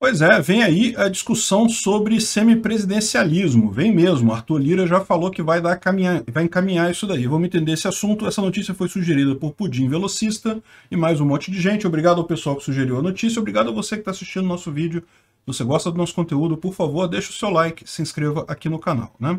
Pois é, vem aí a discussão sobre semipresidencialismo. Vem mesmo, Arthur Lira já falou que vai, dar caminhar, vai encaminhar isso daí. Vamos entender esse assunto. Essa notícia foi sugerida por Pudim Velocista e mais um monte de gente. Obrigado ao pessoal que sugeriu a notícia. Obrigado a você que está assistindo o nosso vídeo. Se você gosta do nosso conteúdo, por favor, deixa o seu like, se inscreva aqui no canal. Né?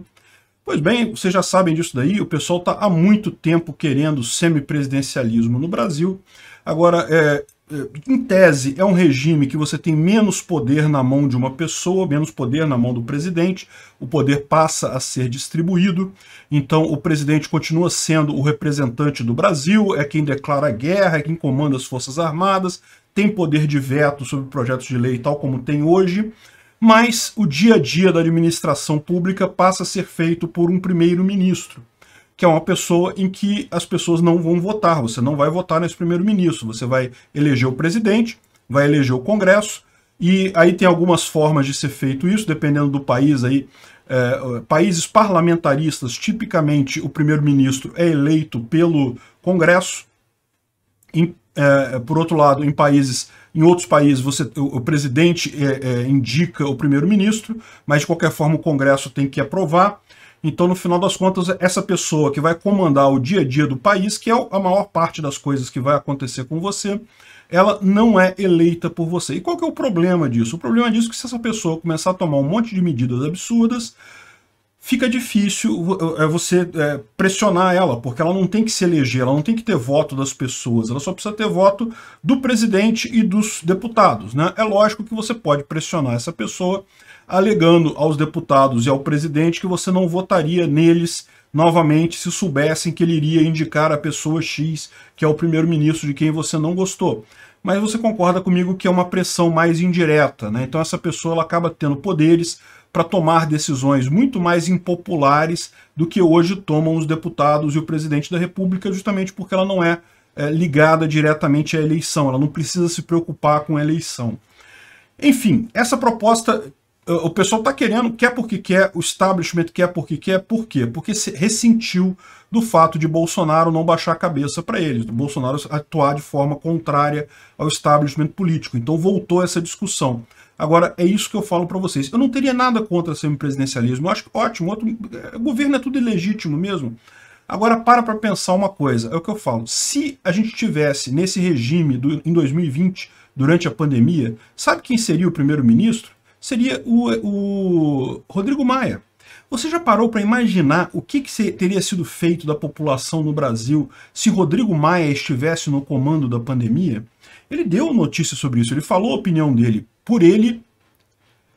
Pois bem, vocês já sabem disso daí, o pessoal está há muito tempo querendo semipresidencialismo no Brasil. Agora, é, é, em tese, é um regime que você tem menos poder na mão de uma pessoa, menos poder na mão do presidente, o poder passa a ser distribuído, então o presidente continua sendo o representante do Brasil, é quem declara a guerra, é quem comanda as Forças Armadas, tem poder de veto sobre projetos de lei, tal como tem hoje, mas o dia a dia da administração pública passa a ser feito por um primeiro-ministro, que é uma pessoa em que as pessoas não vão votar. Você não vai votar nesse primeiro-ministro, você vai eleger o presidente, vai eleger o Congresso, e aí tem algumas formas de ser feito isso, dependendo do país aí. É, países parlamentaristas, tipicamente o primeiro-ministro é eleito pelo Congresso, em é, por outro lado, em países, em outros países, você, o, o presidente é, é, indica o primeiro-ministro, mas de qualquer forma o Congresso tem que aprovar. Então, no final das contas, essa pessoa que vai comandar o dia a dia do país, que é a maior parte das coisas que vai acontecer com você, ela não é eleita por você. E qual que é o problema disso? O problema disso é que se essa pessoa começar a tomar um monte de medidas absurdas, fica difícil é você é, pressionar ela, porque ela não tem que se eleger, ela não tem que ter voto das pessoas, ela só precisa ter voto do presidente e dos deputados. Né? É lógico que você pode pressionar essa pessoa alegando aos deputados e ao presidente que você não votaria neles novamente se soubessem que ele iria indicar a pessoa X, que é o primeiro-ministro de quem você não gostou mas você concorda comigo que é uma pressão mais indireta, né? Então essa pessoa ela acaba tendo poderes para tomar decisões muito mais impopulares do que hoje tomam os deputados e o presidente da República, justamente porque ela não é, é ligada diretamente à eleição, ela não precisa se preocupar com a eleição. Enfim, essa proposta o pessoal está querendo, quer porque quer, o establishment quer porque quer, por quê? Porque se ressentiu do fato de Bolsonaro não baixar a cabeça para eles, do Bolsonaro atuar de forma contrária ao establishment político. Então voltou essa discussão. Agora, é isso que eu falo para vocês. Eu não teria nada contra semipresidencialismo. Eu acho que ótimo, outro, é, governo é tudo ilegítimo mesmo. Agora, para para pensar uma coisa, é o que eu falo. Se a gente tivesse nesse regime do, em 2020, durante a pandemia, sabe quem seria o primeiro-ministro? seria o, o Rodrigo Maia. Você já parou para imaginar o que, que teria sido feito da população no Brasil se Rodrigo Maia estivesse no comando da pandemia? Ele deu notícia sobre isso, ele falou a opinião dele. Por ele,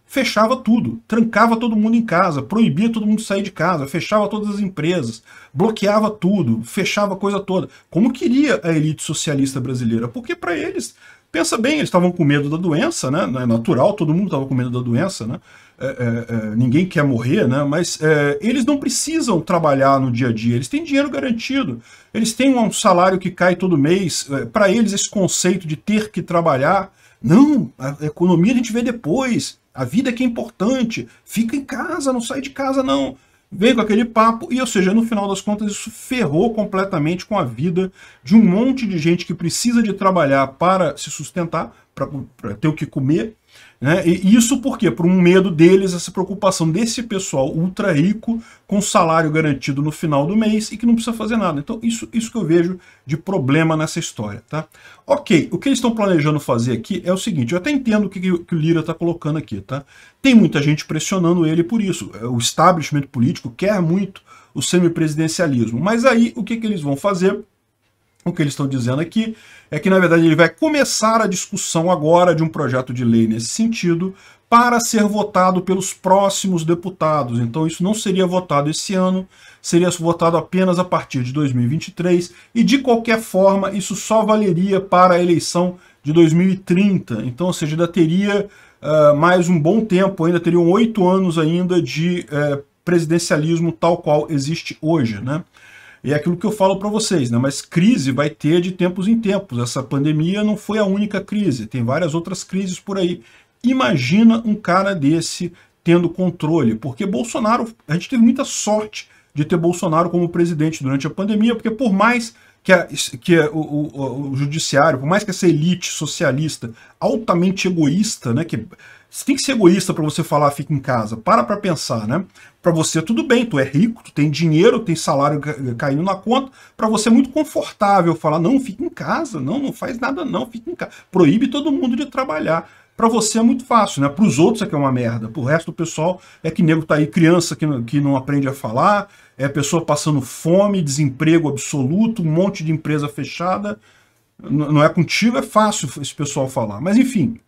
fechava tudo, trancava todo mundo em casa, proibia todo mundo sair de casa, fechava todas as empresas, bloqueava tudo, fechava a coisa toda. Como queria a elite socialista brasileira? Porque para eles Pensa bem, eles estavam com medo da doença, né? É natural, todo mundo estava com medo da doença, né? É, é, é ninguém quer morrer, né? Mas é, eles não precisam trabalhar no dia a dia, eles têm dinheiro garantido, eles têm um salário que cai todo mês. É, Para eles, esse conceito de ter que trabalhar, não, a economia a gente vê depois, a vida é que é importante, fica em casa, não sai de casa, não veio com aquele papo e, ou seja, no final das contas, isso ferrou completamente com a vida de um monte de gente que precisa de trabalhar para se sustentar, para ter o que comer, né? E isso por quê? Por um medo deles, essa preocupação desse pessoal ultra rico com salário garantido no final do mês e que não precisa fazer nada. Então isso, isso que eu vejo de problema nessa história. Tá? Ok, o que eles estão planejando fazer aqui é o seguinte, eu até entendo o que, que o Lira está colocando aqui. Tá? Tem muita gente pressionando ele por isso. É, o establishment político quer muito o semipresidencialismo. Mas aí o que, que eles vão fazer? O que eles estão dizendo aqui é que, na verdade, ele vai começar a discussão agora de um projeto de lei nesse sentido para ser votado pelos próximos deputados. Então, isso não seria votado esse ano, seria votado apenas a partir de 2023 e, de qualquer forma, isso só valeria para a eleição de 2030. Então, ou seja, ainda teria uh, mais um bom tempo, ainda teriam oito anos ainda de uh, presidencialismo tal qual existe hoje, né? E é aquilo que eu falo para vocês, né? Mas crise vai ter de tempos em tempos. Essa pandemia não foi a única crise, tem várias outras crises por aí. Imagina um cara desse tendo controle, porque Bolsonaro, a gente teve muita sorte de ter Bolsonaro como presidente durante a pandemia, porque por mais que, a, que a, o, o, o, judiciário, por mais que essa elite socialista altamente egoísta, né, que você tem que ser egoísta para você falar fica em casa. Para para pensar, né? Para você tudo bem, tu é rico, tu tem dinheiro, tem salário eh, caindo na conta, para você é muito confortável falar não, fica em casa, não, não faz nada não, fica em casa. Proíbe todo mundo de trabalhar. Para você é muito fácil, né? Para os outros é que é uma merda. Para o resto do pessoal é que nego tá aí criança que não, que não aprende a falar, é pessoa passando fome, desemprego absoluto, um monte de empresa fechada. Não é contigo, é fácil esse pessoal falar. Mas enfim,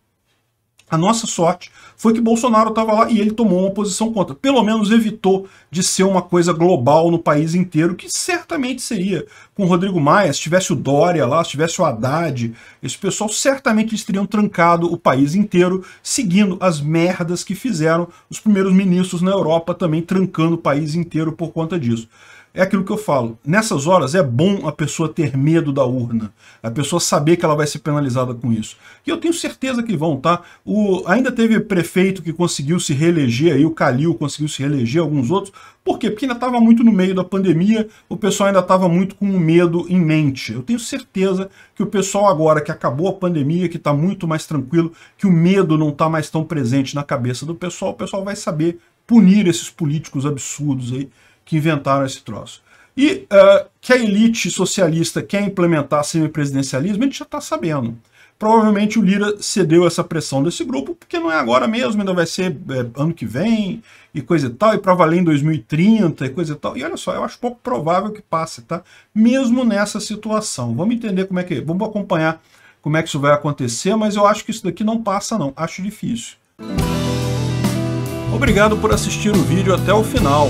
a nossa sorte foi que Bolsonaro estava lá e ele tomou uma posição contra. Pelo menos evitou de ser uma coisa global no país inteiro, que certamente seria com o Rodrigo Maia. Se tivesse o Dória lá, se tivesse o Haddad, esse pessoal certamente eles teriam trancado o país inteiro, seguindo as merdas que fizeram os primeiros ministros na Europa também trancando o país inteiro por conta disso. É aquilo que eu falo. Nessas horas é bom a pessoa ter medo da urna, a pessoa saber que ela vai ser penalizada com isso. E eu tenho certeza que vão, tá? O, ainda teve prefeito que conseguiu se reeleger aí, o Calil conseguiu se reeleger, alguns outros. Por quê? Porque ainda estava muito no meio da pandemia, o pessoal ainda estava muito com o medo em mente. Eu tenho certeza que o pessoal agora que acabou a pandemia, que está muito mais tranquilo, que o medo não está mais tão presente na cabeça do pessoal, o pessoal vai saber punir esses políticos absurdos aí que inventaram esse troço. E uh, que a elite socialista quer implementar semipresidencialismo, a gente já está sabendo. Provavelmente o Lira cedeu essa pressão desse grupo, porque não é agora mesmo, ainda vai ser é, ano que vem e coisa e tal, e para valer em 2030 e coisa e tal. E olha só, eu acho pouco provável que passe, tá? Mesmo nessa situação. Vamos entender como é que é, vamos acompanhar como é que isso vai acontecer, mas eu acho que isso daqui não passa não, acho difícil. Obrigado por assistir o vídeo até o final.